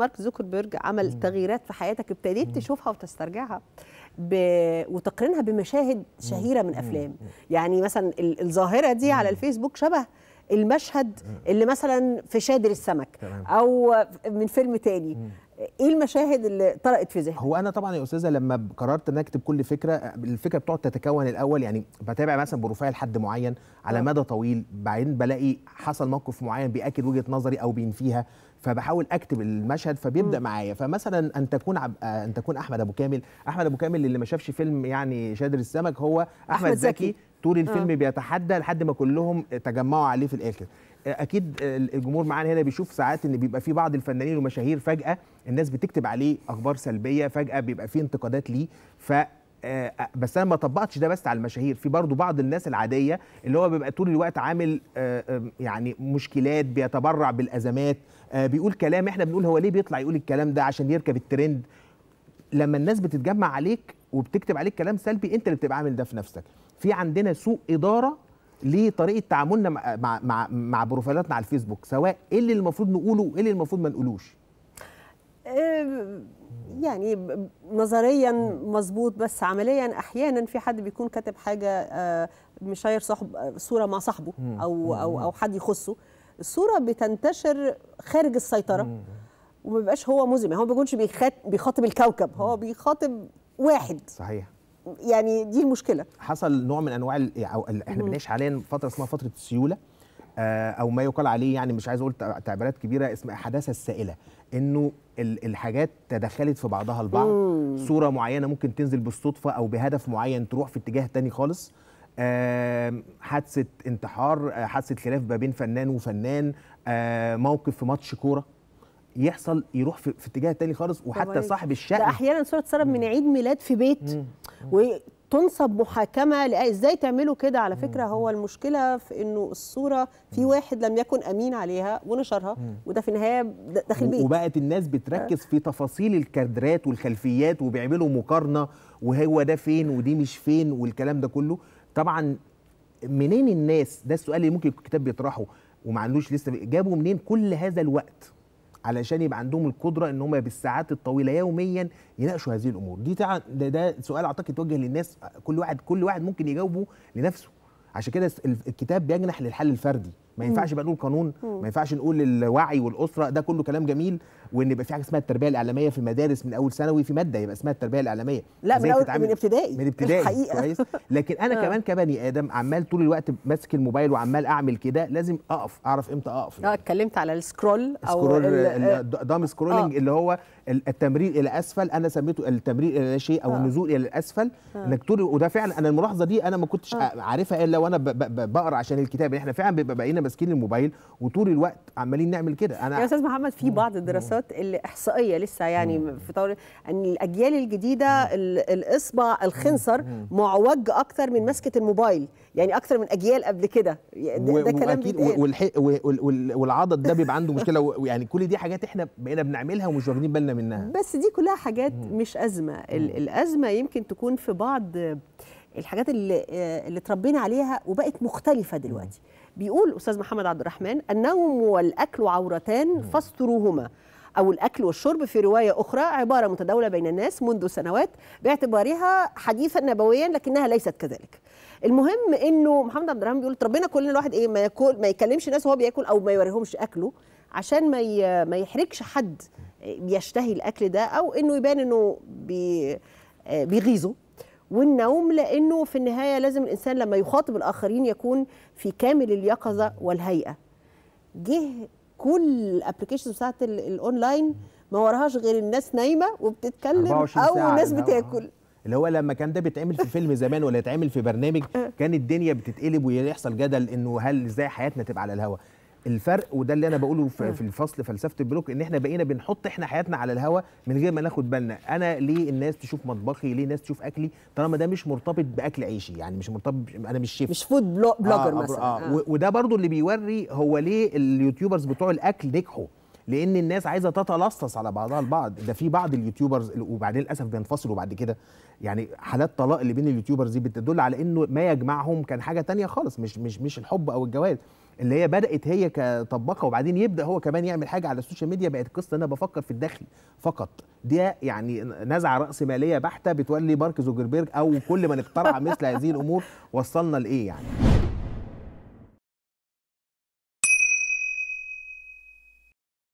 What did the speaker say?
مارك زوكربيرج عمل مم. تغييرات في حياتك ابتديت مم. تشوفها وتسترجعها ب... وتقرنها بمشاهد شهيره من افلام يعني مثلا الظاهره دي على الفيسبوك شبه المشهد اللي مثلا في شادر السمك تمام. او من فيلم تاني مم. ايه المشاهد اللي طرقت في ذهنك؟ هو انا طبعا يا استاذه لما قررت ان اكتب كل فكره الفكره بتقعد تتكون الاول يعني بتابع مثلا بروفايل حد معين على آه. مدى طويل بعدين بلاقي حصل موقف معين بياكد وجهه نظري او بينفيها فبحاول اكتب المشهد فبيبدا معايا فمثلا ان تكون عب... آه، ان تكون احمد ابو كامل احمد ابو كامل اللي ما شافش فيلم يعني شادر السمك هو احمد, أحمد زكي طول آه. الفيلم آه. بيتحدى لحد ما كلهم تجمعوا عليه في الاخر آه، اكيد الجمهور معانا هنا بيشوف ساعات ان بيبقى في بعض الفنانين ومشاهير فجاه الناس بتكتب عليه اخبار سلبيه فجاه بيبقى في انتقادات ليه ف آه، آه، بس انا ما طبقتش ده بس على المشاهير في برضو بعض الناس العاديه اللي هو بيبقى طول الوقت عامل آه، يعني مشكلات بيتبرع بالازمات بيقول كلام احنا بنقول هو ليه بيطلع يقول الكلام ده عشان يركب الترند لما الناس بتتجمع عليك وبتكتب عليك كلام سلبي انت اللي بتبقى عامل ده في نفسك في عندنا سوء اداره لطريقه تعاملنا مع مع مع بروفايلاتنا على الفيسبوك سواء ايه اللي المفروض نقوله وايه اللي المفروض ما نقولوش يعني نظريا مظبوط بس عمليا احيانا في حد بيكون كاتب حاجه آه، مشاير صاحب آه، صوره مع صاحبه او او او حد يخصه الصوره بتنتشر خارج السيطره وما بيبقاش هو مزم يعني هو ما بيكونش بيخاطب الكوكب هو بيخاطب واحد صحيح يعني دي المشكله حصل نوع من انواع او احنا بنعيش حاليا فتره اسمها فتره السيوله آه، او ما يقال عليه يعني مش عايز اقول تعبيرات كبيره اسمها الحداثه السائله انه الحاجات تدخلت في بعضها البعض صوره معينه ممكن تنزل بالصدفه او بهدف معين تروح في اتجاه تاني خالص حادثه انتحار آه، حادثه خلاف ما بين فنان وفنان آه، موقف في ماتش كوره يحصل يروح في, في اتجاه تاني خالص وحتى صاحب الشقه احيانا صوره تسرب من عيد ميلاد في بيت مم. مم. تنصب محاكمه ازاي تعملوا كده على فكره هو المشكله في انه الصوره في واحد لم يكن امين عليها ونشرها وده في النهايه داخل بيت وبقت الناس بتركز آه. في تفاصيل الكادرات والخلفيات وبيعملوا مقارنه وهو ده فين ودي مش فين والكلام ده كله طبعا منين الناس ده السؤال اللي ممكن الكتاب بيطرحه وما عندوش لسه جابوا منين كل هذا الوقت علشان يبقى عندهم القدره ان هم بالساعات الطويله يوميا يناقشوا هذه الامور دي تع... ده, ده سؤال اعتقد يتوجه للناس كل واحد كل واحد ممكن يجاوبه لنفسه عشان كده الكتاب بيجنح للحل الفردي ما ينفعش بقى نقول قانون ما ينفعش نقول الوعي والاسره ده كله كلام جميل وان يبقى في حاجه اسمها التربيه الاعلاميه في المدارس من اول ثانوي في ماده يبقى اسمها التربيه الاعلاميه لا من اول من ابتدائي من ابتدائي كويس لكن انا آه. كمان كبني ادم عمال طول الوقت ماسك الموبايل وعمال اعمل كده لازم اقف اعرف امتى اقف يعني. اه اتكلمت على السكرول او الدام سكرولنج آه. آه. اللي هو التمرير الى اسفل انا سميته التمرير الى شيء او آه. النزول الى الاسفل آه. انك طول وده فعلا انا الملاحظه دي انا ما كنتش آه. عارفها الا وانا بقرا عشان الكتاب يعني احنا فعلا بيبقى بقينا ماسكين الموبايل وطول الوقت عمالين نعمل كده انا يا استاذ محمد في بعض الدراسات الاحصائيه لسه يعني في طور ان الاجيال الجديده الاصبع الخنصر معوج اكتر من مسكه الموبايل يعني اكتر من اجيال قبل كده ده, كلام اكيد والعضد ده بيبقى عنده مشكله يعني كل دي حاجات احنا بقينا بنعملها ومش واخدين بالنا منها بس دي كلها حاجات مش ازمه الازمه يمكن تكون في بعض الحاجات اللي آه، اللي اتربينا عليها وبقت مختلفه دلوقتي بيقول أستاذ محمد عبد الرحمن النوم والأكل عورتان فاستروهما أو الأكل والشرب في رواية أخرى عبارة متداولة بين الناس منذ سنوات باعتبارها حديثا نبويا لكنها ليست كذلك المهم انه محمد عبد الرحمن بيقول ربنا كل الواحد ايه ما ياكل ما يكلمش ناس وهو بياكل او ما يوريهمش اكله عشان ما ما يحرجش حد بيشتهي الاكل ده او انه يبان انه بي آه، بيغيظه والنوم لانه في النهايه لازم الانسان لما يخاطب الاخرين يكون في كامل اليقظه والهيئه جه كل الابلكيشنز بتاعت الاونلاين ما وراهاش غير الناس نايمه وبتتكلم او الناس بتاكل اللي هو لما كان ده بيتعمل في فيلم زمان ولا يتعمل في برنامج آه. كان الدنيا بتتقلب ويحصل جدل انه هل ازاي حياتنا تبقى على الهوا الفرق وده اللي انا بقوله في الفصل فلسفه البلوك ان احنا بقينا بنحط احنا حياتنا على الهوا من غير ما ناخد بالنا انا ليه الناس تشوف مطبخي ليه الناس تشوف اكلي طالما ده مش مرتبط باكل عيشي يعني مش مرتبط انا مش شيف مش فود بلوجر آه مثلا آه. آه. وده برضو اللي بيوري هو ليه اليوتيوبرز بتوع الاكل نجحوا لان الناس عايزه تتلصص على بعضها البعض ده في بعض اليوتيوبرز وبعدين للاسف بينفصلوا بعد كده يعني حالات طلاق اللي بين اليوتيوبرز دي بتدل على انه ما يجمعهم كان حاجه تانية خالص مش مش مش الحب او الجواز اللي هي بدات هي كطبقه وبعدين يبدا هو كمان يعمل حاجه على السوشيال ميديا بقت قصه انا بفكر في الدخل فقط دي يعني نزعه راس ماليه بحته بتولي مارك زوجربيرج او كل من اخترع مثل هذه الامور وصلنا لايه يعني